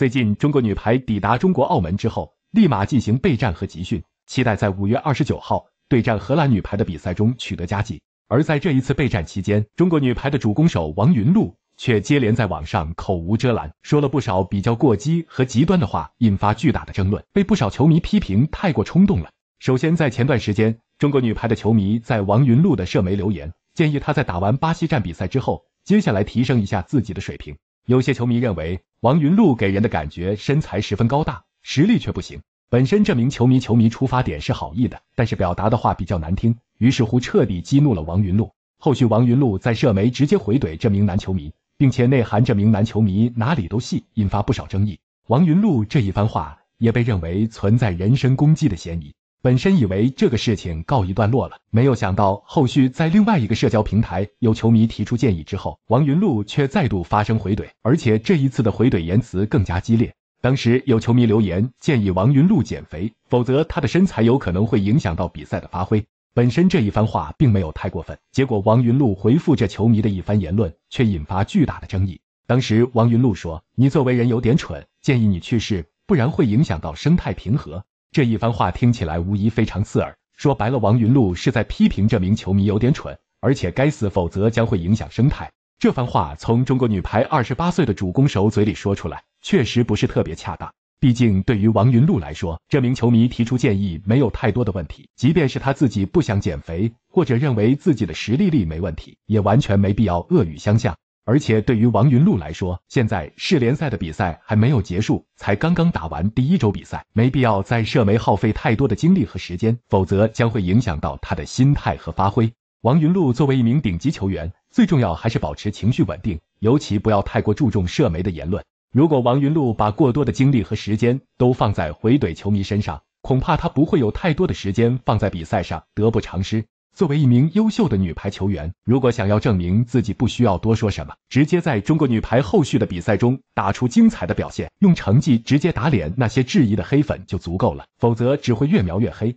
最近，中国女排抵达中国澳门之后，立马进行备战和集训，期待在五月二十九号对战荷兰女排的比赛中取得佳绩。而在这一次备战期间，中国女排的主攻手王云露却接连在网上口无遮拦，说了不少比较过激和极端的话，引发巨大的争论，被不少球迷批评太过冲动了。首先，在前段时间，中国女排的球迷在王云露的社媒留言，建议她在打完巴西站比赛之后，接下来提升一下自己的水平。有些球迷认为王云露给人的感觉身材十分高大，实力却不行。本身这名球迷球迷出发点是好意的，但是表达的话比较难听，于是乎彻底激怒了王云露。后续王云露在社媒直接回怼这名男球迷，并且内涵这名男球迷哪里都细，引发不少争议。王云露这一番话也被认为存在人身攻击的嫌疑。本身以为这个事情告一段落了，没有想到后续在另外一个社交平台有球迷提出建议之后，王云璐却再度发生回怼，而且这一次的回怼言辞更加激烈。当时有球迷留言建议王云璐减肥，否则他的身材有可能会影响到比赛的发挥。本身这一番话并没有太过分，结果王云璐回复这球迷的一番言论却引发巨大的争议。当时王云璐说：“你作为人有点蠢，建议你去世，不然会影响到生态平和。”这一番话听起来无疑非常刺耳。说白了，王云露是在批评这名球迷有点蠢，而且该死，否则将会影响生态。这番话从中国女排二十八岁的主攻手嘴里说出来，确实不是特别恰当。毕竟对于王云露来说，这名球迷提出建议没有太多的问题，即便是他自己不想减肥，或者认为自己的实力力没问题，也完全没必要恶语相向。而且对于王云璐来说，现在世联赛的比赛还没有结束，才刚刚打完第一周比赛，没必要在社媒耗费太多的精力和时间，否则将会影响到他的心态和发挥。王云璐作为一名顶级球员，最重要还是保持情绪稳定，尤其不要太过注重社媒的言论。如果王云璐把过多的精力和时间都放在回怼球迷身上，恐怕他不会有太多的时间放在比赛上，得不偿失。作为一名优秀的女排球员，如果想要证明自己，不需要多说什么，直接在中国女排后续的比赛中打出精彩的表现，用成绩直接打脸那些质疑的黑粉就足够了，否则只会越描越黑。